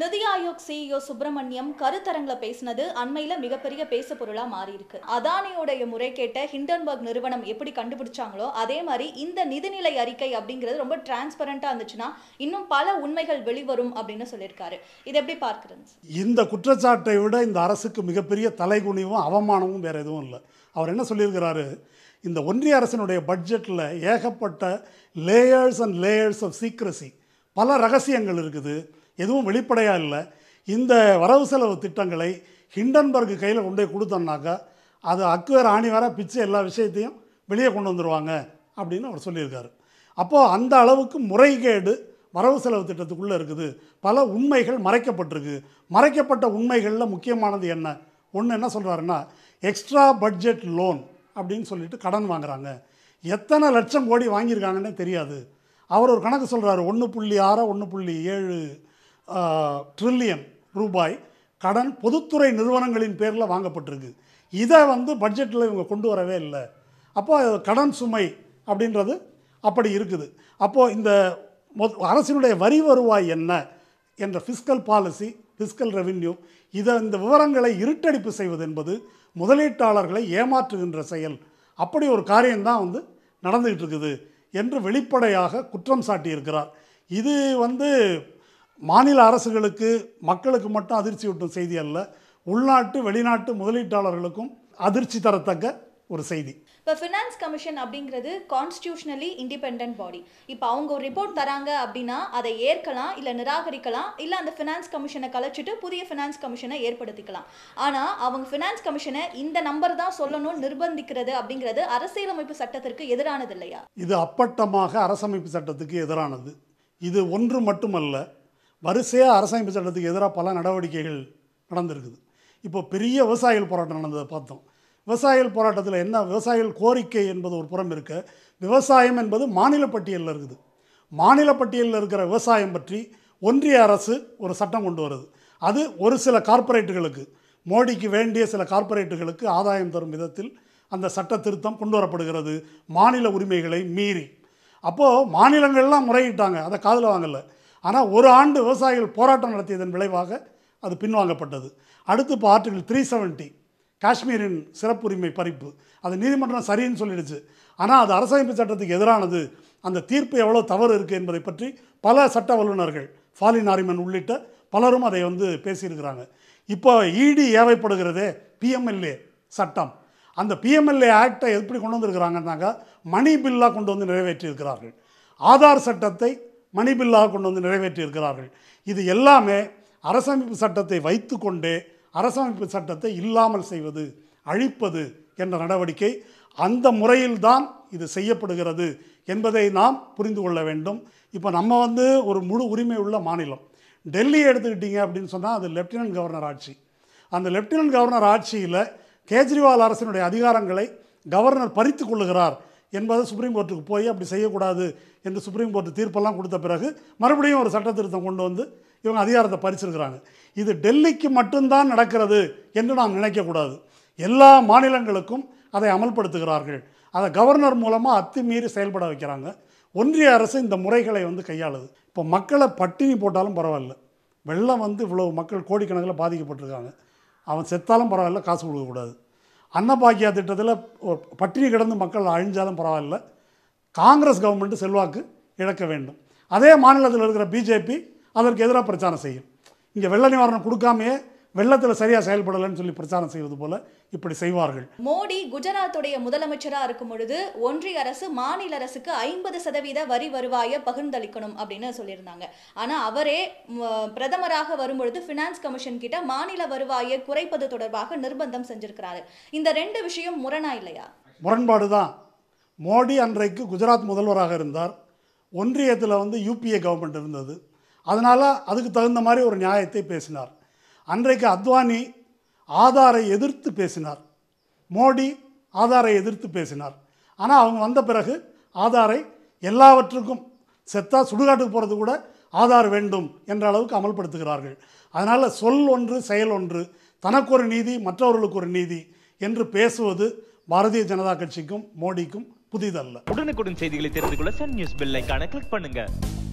நிதி Aayog CEO e Subramaniam கருத்தரங்கில் பேசினது அண்மையில் மிகப்பெரிய பேச பொருளாக மாறி இருக்கு அதானியோடைய கேட்ட ஹிண்டன்பர்க் நிறுவனம் எப்படி கண்டுபிடிச்சாங்களோ அதே மாதிரி இந்த நிதிநிலை அறிக்கை அப்படிங்கிறது ரொம்ப டிரான்ஸ்பரண்டா இருந்துச்சுன்னா இன்னும் பல உண்மைகள் வெளிவரும் அப்படின்னு சொல்லியிருக்காரு இது எப்படி பார்க்குறது இந்த குற்றச்சாட்டை விட இந்த அரசுக்கு மிகப்பெரிய தலைகுனிவும் அவமானமும் வேற எதுவும் இல்லை அவர் என்ன சொல்லியிருக்கிறாரு இந்த ஒன்றிய அரசினுடைய பட்ஜெட்டில் ஏகப்பட்ட layers and layers of secrecy பல ரகசியங்கள் இருக்குது எதுவும் வெளிப்படையாக இல்லை இந்த வரவு செலவு திட்டங்களை ஹிண்டன்பர்க்கு கையில் கொண்டு போய் கொடுத்தோம்னாக்கா அது அக்குவேர் ஆணி வர பிச்சு எல்லா விஷயத்தையும் வெளியே கொண்டு வந்துடுவாங்க அப்படின்னு அவர் சொல்லியிருக்காரு அப்போது அந்த அளவுக்கு முறைகேடு வரவு செலவு திட்டத்துக்குள்ளே இருக்குது பல உண்மைகள் மறைக்கப்பட்டிருக்கு மறைக்கப்பட்ட உண்மைகளில் முக்கியமானது என்ன ஒன்று என்ன சொல்கிறாருன்னா எக்ஸ்ட்ரா பட்ஜெட் லோன் அப்படின்னு சொல்லிட்டு கடன் வாங்குறாங்க எத்தனை லட்சம் கோடி வாங்கியிருக்காங்கன்னே தெரியாது அவர் ஒரு கணக்கு சொல்கிறாரு ஒன்று புள்ளி ஆறு ஒன்று புள்ளி ஏழு ட்ரில்லியன் ரூபாய் கடன் பொதுத்துறை நிறுவனங்களின் பேரில் வாங்கப்பட்டிருக்கு இதை வந்து பட்ஜெட்டில் இவங்க கொண்டு வரவே இல்லை அப்போ கடன் சுமை அப்படின்றது அப்படி இருக்குது அப்போது இந்த அரசினுடைய வரி வருவாய் என்ன என்ற ஃபிஸ்கல் பாலிசி ஃபிஸ்கல் ரெவின்யூ இதை இந்த விவரங்களை இருட்டடிப்பு செய்வது என்பது முதலீட்டாளர்களை ஏமாற்றுகின்ற செயல் அப்படி ஒரு காரியம்தான் வந்து நடந்துக்கிட்டு இருக்குது என்று வெளிப்படையாக குற்றம் சாட்டியிருக்கிறார் இது வந்து மாநில அரசுகளுக்கு மக்களுக்கு மட்டும் அதிர்ச்சி ஊட்டும் செய்தி அல்ல உள்நாட்டு வெளிநாட்டு முதலீட்டாளர்களுக்கும் அதிர்ச்சி தரத்தக்க ஒரு செய்தி இப்போ ஃபினான்ஸ் கமிஷன் அப்படிங்கிறது கான்ஸ்டியூஷனலி இண்டிபெண்ட் பாடி இப்போ அவங்க ஒரு ரிப்போர்ட் தராங்க அப்படின்னா அதை ஏற்கலாம் இல்லை நிராகரிக்கலாம் இல்லை அந்த ஃபினான்ஸ் கமிஷனை கலைச்சிட்டு புதிய ஃபினான்ஸ் கமிஷனை ஏற்படுத்திக்கலாம் ஆனால் அவங்க ஃபினான்ஸ் கமிஷனை இந்த நம்பர் தான் சொல்லணும்னு நிர்பந்திக்கிறது அப்படிங்கிறது அரசியலமைப்பு சட்டத்திற்கு எதிரானது இல்லையா இது அப்பட்டமாக அரசமைப்பு சட்டத்துக்கு எதிரானது இது ஒன்று மட்டுமல்ல வரிசையாக அரசமைப்பு சட்டத்துக்கு எதிராக பல நடவடிக்கைகள் நடந்திருக்குது இப்போ பெரிய விவசாயிகள் போராட்டம் நடந்ததை பார்த்தோம் விவசாயிகள் போராட்டத்தில் என்ன விவசாயிகள் கோரிக்கை என்பது ஒரு புறம் இருக்க விவசாயம் என்பது மாநில பட்டியலில் இருக்குது மாநில பட்டியலில் இருக்கிற விவசாயம் பற்றி ஒன்றிய அரசு ஒரு சட்டம் கொண்டு வருது அது ஒரு சில கார்ப்பரேட்டுகளுக்கு மோடிக்கு வேண்டிய சில கார்ப்பரேட்டுகளுக்கு ஆதாயம் தரும் விதத்தில் அந்த சட்ட திருத்தம் கொண்டு வரப்படுகிறது மாநில உரிமைகளை மீறி அப்போது மாநிலங்கள்லாம் முறையிட்டாங்க அதை காதில் வாங்கலை ஆனால் ஒரு ஆண்டு விவசாயிகள் போராட்டம் நடத்தியதன் விளைவாக அது பின்வாங்கப்பட்டது அடுத்து இப்போ ஆர்டிகல் த்ரீ செவன்ட்டி காஷ்மீரின் சிறப்புரிமை பறிப்பு அது நீதிமன்றம் சரின்னு சொல்லிடுச்சு ஆனால் அது அரசமைப்பு சட்டத்துக்கு எதிரானது அந்த தீர்ப்பு எவ்வளோ தவறு இருக்குது என்பதை பற்றி பல சட்ட வல்லுநர்கள் ஃபாலி நாரிமன் உள்ளிட்ட பலரும் அதை வந்து பேசியிருக்கிறாங்க இப்போ இடி ஏவைப்படுகிறதே பிஎம்எல்ஏ சட்டம் அந்த பிஎம்எல்ஏ ஆக்டை எப்படி கொண்டு வந்திருக்கிறாங்கன்னாக்கா மணி பில்லாக கொண்டு வந்து நிறைவேற்றியிருக்கிறார்கள் ஆதார் சட்டத்தை மணிபில்லாக கொண்டு வந்து நிறைவேற்றியிருக்கிறார்கள் இது எல்லாமே அரசமைப்பு சட்டத்தை வைத்து கொண்டே அரசமைப்பு சட்டத்தை இல்லாமல் செய்வது அழிப்பது என்ற நடவடிக்கை அந்த முறையில்தான் இது செய்யப்படுகிறது என்பதை நாம் புரிந்து கொள்ள வேண்டும் இப்போ நம்ம வந்து ஒரு முழு உரிமை உள்ள மாநிலம் டெல்லி எடுத்துக்கிட்டீங்க அப்படின்னு சொன்னால் அது லெப்டினன்ட் கவர்னர் ஆட்சி அந்த லெப்டினன்ட் கவர்னர் ஆட்சியில் கேஜ்ரிவால் அரசினுடைய அதிகாரங்களை கவர்னர் பறித்து கொள்ளுகிறார் என்பதை சுப்ரீம் கோர்ட்டுக்கு போய் அப்படி செய்யக்கூடாது என்று சுப்ரீம் கோர்ட்டு தீர்ப்பெல்லாம் கொடுத்த பிறகு மறுபடியும் ஒரு சட்ட திருத்தம் கொண்டு வந்து இவங்க அதிகாரத்தை பறிச்சிருக்கிறாங்க இது டெல்லிக்கு மட்டும்தான் நடக்கிறது என்று நாம் நினைக்கக்கூடாது எல்லா மாநிலங்களுக்கும் அதை அமல்படுத்துகிறார்கள் அதை கவர்னர் மூலமாக அத்துமீறி செயல்பட வைக்கிறாங்க ஒன்றிய அரசு இந்த முறைகளை வந்து கையாளுது இப்போ மக்களை பட்டினி போட்டாலும் பரவாயில்ல வெள்ளம் வந்து இவ்வளோ மக்கள் கோடிக்கணக்கில் பாதிக்கப்பட்டிருக்காங்க அவன் செத்தாலும் பரவாயில்ல காசு கொடுக்கக்கூடாது அன்னபாக்கியா திட்டத்தில் ஒரு பட்டினி கிடந்து மக்கள் அழிஞ்சாலும் பரவாயில்ல காங்கிரஸ் கவர்மெண்ட்டு செல்வாக்கு இழக்க வேண்டும் அதே மாநிலத்தில் இருக்கிற பிஜேபி அதற்கு எதிராக பிரச்சாரம் செய்யும் இங்கே வெள்ள நிவாரணம் கொடுக்காமையே வெள்ளத்தில் சரியாக செயல்படலைன்னு சொல்லி பிரச்சாரம் செய்வது போல இப்படி செய்வார்கள் மோடி குஜராத்துடைய முதலமைச்சராக இருக்கும் பொழுது ஒன்றிய அரசு மாநில அரசுக்கு ஐம்பது சதவீத வரி வருவாயை பகிர்ந்தளிக்கணும் அப்படின்னு சொல்லியிருந்தாங்க ஆனால் அவரே பிரதமராக வரும்பொழுது ஃபினான்ஸ் கமிஷன் கிட்ட மாநில வருவாயை குறைப்பது தொடர்பாக நிர்பந்தம் செஞ்சிருக்கிறாரு இந்த ரெண்டு விஷயம் முரணா இல்லையா முரண்பாடு தான் மோடி அன்றைக்கு குஜராத் முதல்வராக இருந்தார் ஒன்றியத்தில் வந்து யூபிஏ கவர்மெண்ட் இருந்தது அதனால் அதுக்கு தகுந்த மாதிரி ஒரு நியாயத்தை பேசினார் அன்றைக்கு அத்வானி ஆதாரை எதிர்த்து பேசினார் மோடி ஆதாரை எதிர்த்து பேசினார் ஆனால் அவங்க வந்த பிறகு ஆதாரை எல்லாவற்றுக்கும் செத்தா சுடுகாட்டுக்கு போகிறது கூட ஆதார் வேண்டும் என்ற அளவுக்கு அமல்படுத்துகிறார்கள் அதனால் சொல் ஒன்று செயல் ஒன்று தனக்கு ஒரு நீதி மற்றவர்களுக்கு ஒரு நீதி என்று பேசுவது பாரதிய ஜனதா கட்சிக்கும் மோடிக்கும் புதிதல்ல உடனுக்குடன் செய்திகளை தெரிந்து கொள்ள சன் நியூஸ் பில்லை கிளிக் பண்ணுங்கள்